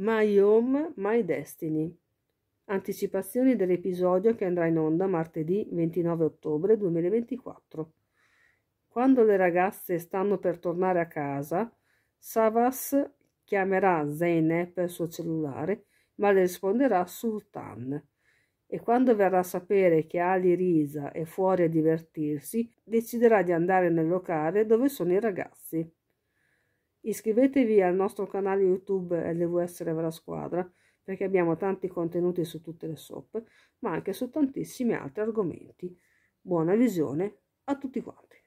My Home, My Destiny. Anticipazioni dell'episodio che andrà in onda martedì 29 ottobre 2024. Quando le ragazze stanno per tornare a casa, Savas chiamerà Zeynep per suo cellulare, ma le risponderà Sultan. E quando verrà a sapere che Ali Risa è fuori a divertirsi, deciderà di andare nel locale dove sono i ragazzi. Iscrivetevi al nostro canale YouTube LVS Revela Squadra perché abbiamo tanti contenuti su tutte le SOP, ma anche su tantissimi altri argomenti. Buona visione a tutti quanti.